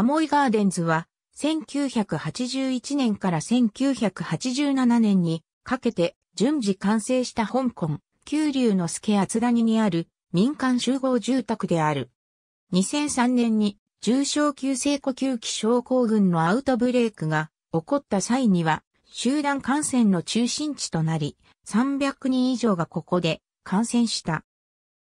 アモイガーデンズは、1981年から1987年にかけて順次完成した香港、九龍の助厚谷にある民間集合住宅である。2003年に重症急性呼吸器症候群のアウトブレイクが起こった際には集団感染の中心地となり300人以上がここで感染した。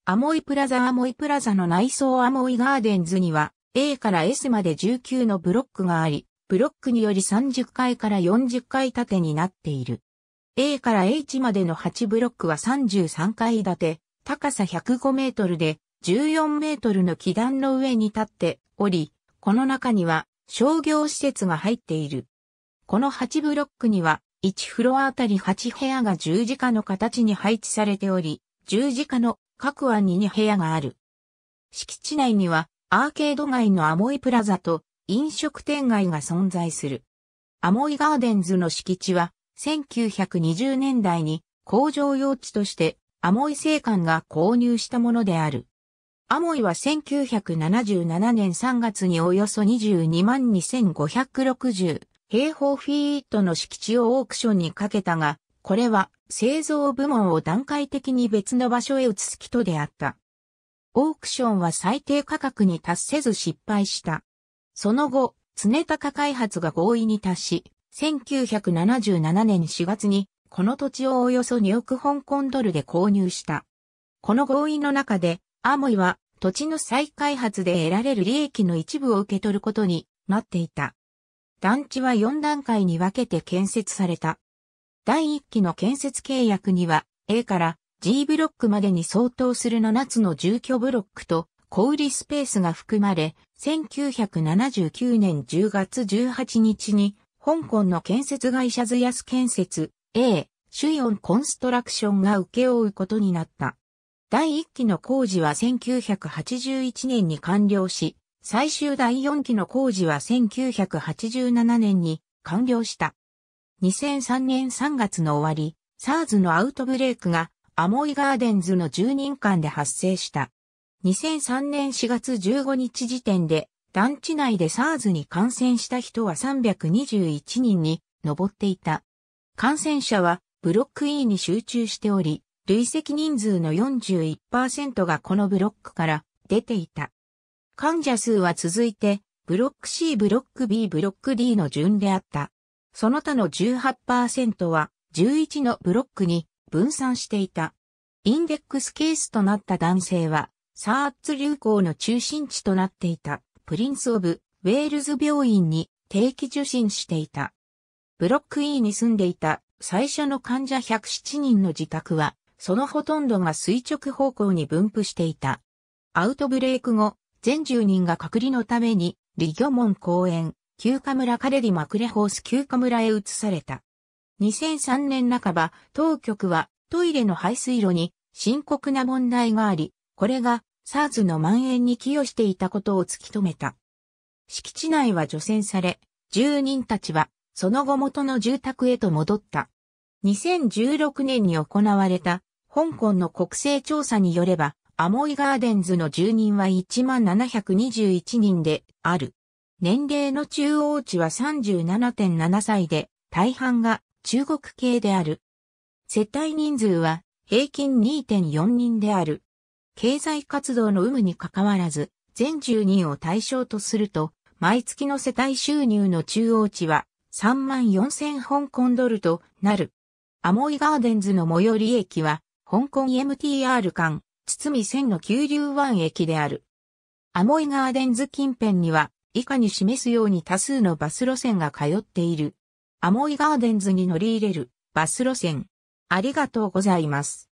アモイプラザアモイプラザの内装アモイガーデンズには A から S まで19のブロックがあり、ブロックにより30階から40階建てになっている。A から H までの8ブロックは33階建て、高さ105メートルで14メートルの基段の上に立っており、この中には商業施設が入っている。この8ブロックには1フロアあたり8部屋が十字架の形に配置されており、十字架の各案に2部屋がある。敷地内にはアーケード街のアモイプラザと飲食店街が存在する。アモイガーデンズの敷地は1920年代に工場用地としてアモイ生館が購入したものである。アモイは1977年3月におよそ22万2560平方フィートの敷地をオークションにかけたが、これは製造部門を段階的に別の場所へ移す人であった。オークションは最低価格に達せず失敗した。その後、常高開発が合意に達し、1977年4月に、この土地をおよそ2億香港ドルで購入した。この合意の中で、アモイは土地の再開発で得られる利益の一部を受け取ることになっていた。団地は4段階に分けて建設された。第1期の建設契約には、A から G ブロックまでに相当する7つの住居ブロックと小売スペースが含まれ、1979年10月18日に、香港の建設会社ズヤス建設 A、主イオンコンストラクションが請け負うことになった。第1期の工事は1981年に完了し、最終第4期の工事は1987年に完了した。2003年3月の終わり、SARS のアウトブレイクがアモイガーデンズの住人間で発生した。2003年4月15日時点で、団地内で SARS に感染した人は321人に上っていた。感染者はブロック E に集中しており、累積人数の41%がこのブロックから出ていた。患者数は続いて、ブロック C、ブロック B、ブロック D の順であった。その他の18%は11のブロックに分散していた。インデックスケースとなった男性は、サーッツ流行の中心地となっていた、プリンス・オブ・ウェールズ病院に定期受診していた。ブロック E に住んでいた最初の患者107人の自宅は、そのほとんどが垂直方向に分布していた。アウトブレイク後、全住人が隔離のために、リギョモン公園、休暇村カレディマクレホース休暇村へ移された。2003年半ば、当局はトイレの排水路に深刻な問題があり、これが SARS の蔓延に寄与していたことを突き止めた。敷地内は除染され、住人たちはその後元の住宅へと戻った。2016年に行われた香港の国勢調査によれば、アモイガーデンズの住人は1721人である。年齢の中央値は37.7歳で、大半が中国系である。接待人数は平均2.4人である。経済活動の有無にかかわらず、全住人を対象とすると、毎月の世帯収入の中央値は3万4000香港ドルとなる。アモイガーデンズの最寄り駅は、香港 MTR 間、堤線の九龍湾駅である。アモイガーデンズ近辺には、以下に示すように多数のバス路線が通っている。アモイガーデンズに乗り入れるバス路線。ありがとうございます。